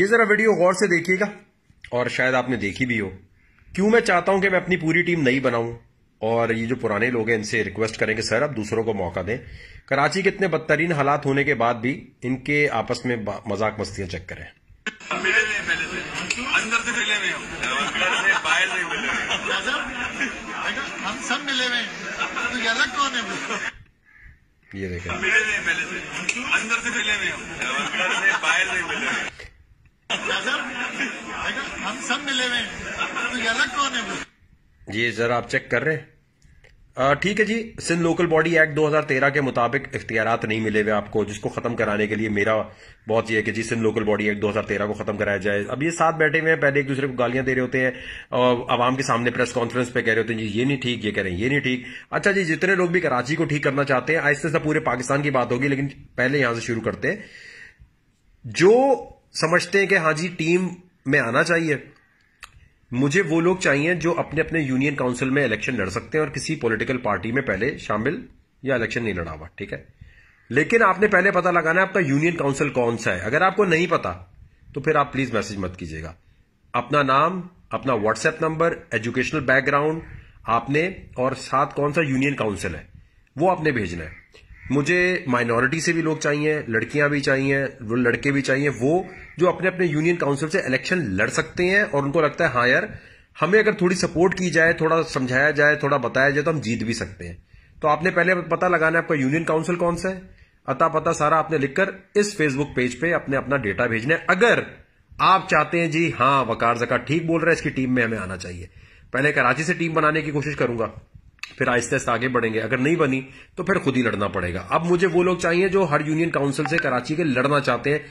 ये ज़रा वीडियो गौर से देखिएगा और शायद आपने देखी भी हो क्यों मैं चाहता हूं कि मैं अपनी पूरी टीम नहीं बनाऊं और ये जो पुराने लोग हैं इनसे रिक्वेस्ट करें कि सर आप दूसरों को मौका दें कराची के इतने बदतरीन हालात होने के बाद भी इनके आपस में मजाक मस्तियां चेक करें ये देखें अंदर से मिले हुए जी तो जरा आप चेक कर रहे हैं ठीक है जी सिंध लोकल बॉडी एक्ट 2013 के मुताबिक इख्तियार नहीं मिले हुए आपको जिसको ख़त्म कराने के लिए मेरा बहुत ये है कि जी सिंध लोकल बॉडी एक्ट 2013 को ख़त्म कराया जाए अब ये साथ बैठे हुए हैं पहले एक दूसरे को गालियां दे रहे होते हैं और आवाम के सामने प्रेस कॉन्फ्रेंस पे कह रहे होते हैं जी ये नहीं ठीक ये कह रहे हैं ये नहीं ठीक अच्छा जी जितने लोग भी कराची को ठीक करना चाहते हैं आहिस्ते पूरे पाकिस्तान की बात होगी लेकिन पहले यहां से शुरू करते हैं जो समझते हैं कि हाँ जी टीम में आना चाहिए मुझे वो लोग चाहिए जो अपने अपने यूनियन काउंसिल में इलेक्शन लड़ सकते हैं और किसी पॉलिटिकल पार्टी में पहले शामिल या इलेक्शन नहीं लड़ा हुआ ठीक है लेकिन आपने पहले पता लगाना है आपका यूनियन काउंसिल कौन सा है अगर आपको नहीं पता तो फिर आप प्लीज मैसेज मत कीजिएगा अपना नाम अपना व्हाट्सएप नंबर एजुकेशनल बैकग्राउंड आपने और साथ कौन सा यूनियन काउंसिल है वो आपने भेजना है मुझे माइनॉरिटी से भी लोग चाहिए लड़कियां भी चाहिए वो लड़के भी चाहिए वो जो अपने अपने यूनियन काउंसिल से इलेक्शन लड़ सकते हैं और उनको लगता है हाँ यार हमें अगर थोड़ी सपोर्ट की जाए थोड़ा समझाया जाए थोड़ा बताया जाए तो हम जीत भी सकते हैं तो आपने पहले पता लगाना है आपका यूनियन काउंसिल कौन सा है अता पता सारा आपने लिखकर इस फेसबुक पेज पे अपने अपना डेटा भेजना है अगर आप चाहते हैं जी हाँ वकार जका ठीक बोल रहा है इसकी टीम में हमें आना चाहिए पहले कराची से टीम बनाने की कोशिश करूंगा फिर आहिस्ते आहिस्ते आगे बढ़ेंगे अगर नहीं बनी तो फिर खुद ही लड़ना पड़ेगा अब मुझे वो लोग चाहिए जो हर यूनियन काउंसिल से कराची के लड़ना चाहते हैं